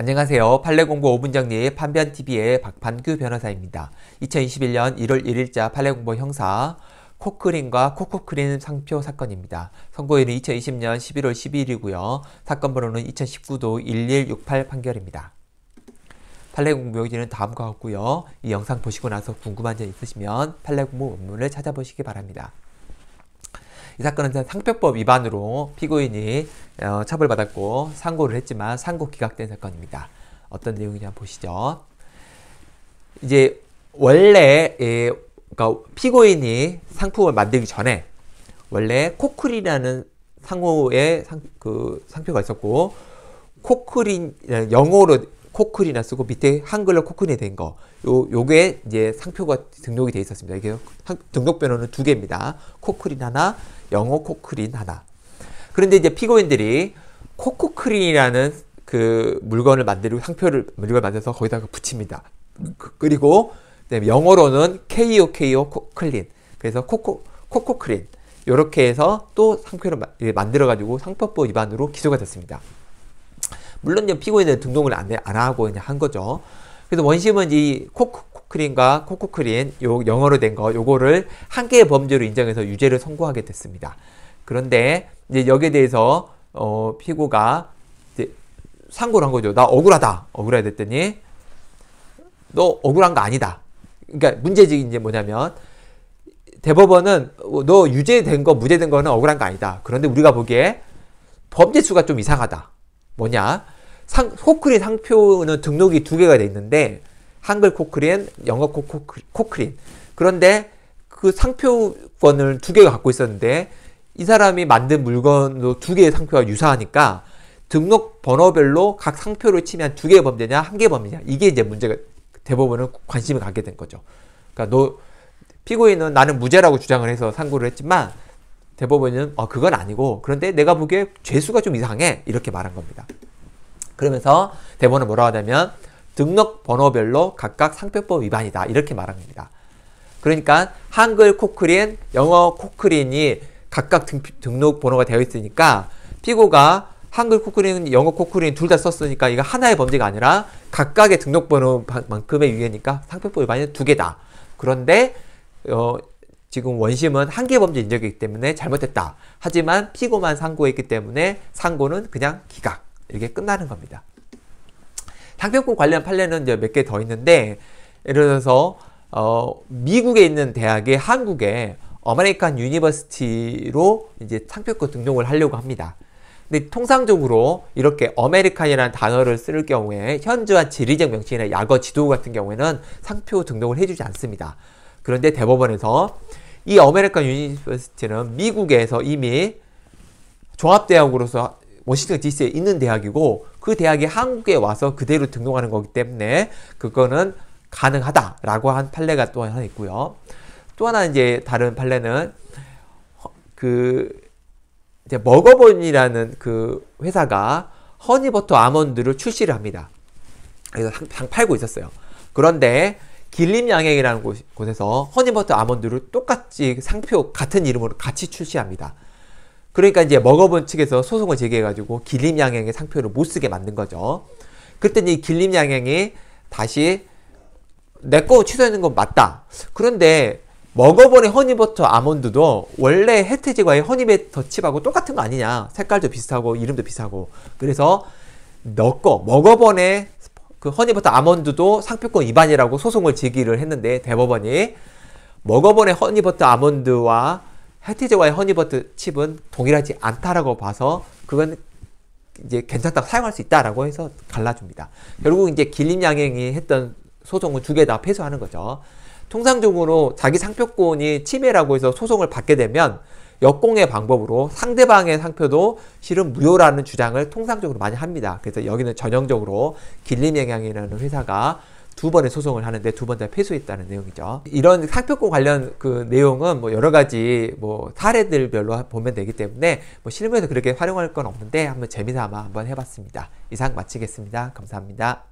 안녕하세요. 판례공고 5분정리 판변TV의 박판규 변호사입니다. 2021년 1월 1일자 판례공고 형사 코크린과 코코크린 상표 사건입니다. 선고일은 2020년 11월 12일이고요. 사건 번호는 2019도 1168 판결입니다. 판례공부 요지는 다음과 같고요. 이 영상 보시고 나서 궁금한 점 있으시면 판례공부 원문을 찾아보시기 바랍니다. 이 사건은 상표법 위반으로 피고인이 어, 처벌받았고 상고를 했지만 상고 기각된 사건입니다. 어떤 내용이냐 보시죠. 이제 원래 예, 그러니까 피고인이 상품을 만들기 전에 원래 코클이라는 상호의 상, 그 상표가 있었고 코클인 영어로 코클이나 쓰고 밑에 한글로 코클이 된 거. 요, 요게 이제 상표가 등록이 되어 있었습니다. 이게 한, 등록 변호는 두 개입니다. 코클인 하나, 영어 코클인 하나. 그런데 이제 피고인들이 코코크린이라는 그 물건을 만들고 상표를 물건을 만들어서 거기다가 붙입니다. 그, 그리고 영어로는 KOKO 코클린. 그래서 코코 코코크린. 이렇게 해서 또 상표를 예, 만들어 가지고 상법법 위반으로 기소가 됐습니다. 물론 이제 피고인은 등록을 안, 안 하고 그냥 한 거죠. 그래서 원심은 이 코코크린과 코코크린 요 영어로 된 거 요거를 한 개의 범죄로 인정해서 유죄를 선고하게 됐습니다. 그런데 이제 여기에 대해서 어, 피고가 이제 상고를 한 거죠. 나 억울하다. 억울해 됐더니 너 억울한 거 아니다. 그러니까 문제지 이제 뭐냐면 대법원은 너 유죄된 거 무죄된 거는 억울한 거 아니다. 그런데 우리가 보기에 범죄 수가 좀 이상하다. 뭐냐? 상, 코크린 상표는 등록이 두 개가 돼 있는데 한글 코크린, 영어 코크, 코크린. 그런데 그 상표권을 두 개가 갖고 있었는데 이 사람이 만든 물건도 두 개의 상표가 유사하니까 등록 번호별로 각 상표를 치면 두 개의 범죄냐, 한 개의 범죄냐. 이게 이제 문제가 대법원은 관심을 갖게 된 거죠. 그러니까 너 피고인은 나는 무죄라고 주장을 해서 상고를 했지만 대법원은 어, 그건 아니고 그런데 내가 보기에 죄수가 좀 이상해 이렇게 말한 겁니다. 그러면서 대법원은 뭐라고 하냐면 등록 번호별로 각각 상표법 위반이다 이렇게 말한 겁니다. 그러니까 한글 코크린, 영어 코크린이 각각 등, 등록 번호가 되어 있으니까 피고가 한글 코크린, 영어 코크린 둘 다 썼으니까 이거 하나의 범죄가 아니라 각각의 등록번호만큼의 위해니까 상표법 위반이 두 개다. 그런데 어, 지금 원심은 한계 범죄 인적이기 때문에 잘못됐다. 하지만 피고만 상고했기 때문에 상고는 그냥 기각. 이렇게 끝나는 겁니다. 상표권 관련 판례는 몇 개 더 있는데, 예를 들어서, 어, 미국에 있는 대학이 한국에 어메리칸 유니버시티로 이제 상표권 등록을 하려고 합니다. 근데 통상적으로 이렇게 어메리칸이라는 단어를 쓸 경우에 현지와 지리적 명칭이나 약어 지도 같은 경우에는 상표 등록을 해주지 않습니다. 그런데 대법원에서 이 어메리칸 유니버시티는 미국에서 이미 종합대학으로서 워싱턴 DC에 있는 대학이고 그 대학이 한국에 와서 그대로 등록하는 거기 때문에 그거는 가능하다라고 한 판례가 또 하나 있고요. 또 하나 이제 다른 판례는 그 이제 먹어본이라는 그 회사가 허니버터 아몬드를 출시를 합니다. 그래서 팔고 있었어요. 그런데 길림양행이라는 곳, 곳에서 허니버터 아몬드를 똑같이 상표 같은 이름으로 같이 출시합니다. 그러니까 이제 먹어본 측에서 소송을 제기해가지고 길림양행의 상표를 못 쓰게 만든 거죠. 그랬더니 길림양행이 다시 내거 취소하는 건 맞다. 그런데 먹어버린 허니버터 아몬드도 원래 해태지과의 허니버터 칩하고 똑같은 거 아니냐. 색깔도 비슷하고 이름도 비슷하고. 그래서 너거 먹어버린 그 허니버터 아몬드도 상표권 위반이라고 소송을 제기를 했는데 대법원이 먹어본의 허니버터 아몬드와 해티제와의 허니버터 칩은 동일하지 않다라고 봐서 그건 이제 괜찮다고 사용할 수 있다라고 해서 갈라줍니다. 결국 이제 길림양행이 했던 소송은 두개 다 패소하는 거죠. 통상적으로 자기 상표권이 침해라고 해서 소송을 받게 되면 역공의 방법으로 상대방의 상표도 실은 무효라는 주장을 통상적으로 많이 합니다. 그래서 여기는 전형적으로 길림영향이라는 회사가 두 번의 소송을 하는데 두 번다 패소했다는 내용이죠. 이런 상표권 관련 그 내용은 뭐 여러 가지 뭐 사례들별로 보면 되기 때문에 뭐 실무에서 그렇게 활용할 건 없는데 한번 재미삼아 한번 해봤습니다. 이상 마치겠습니다. 감사합니다.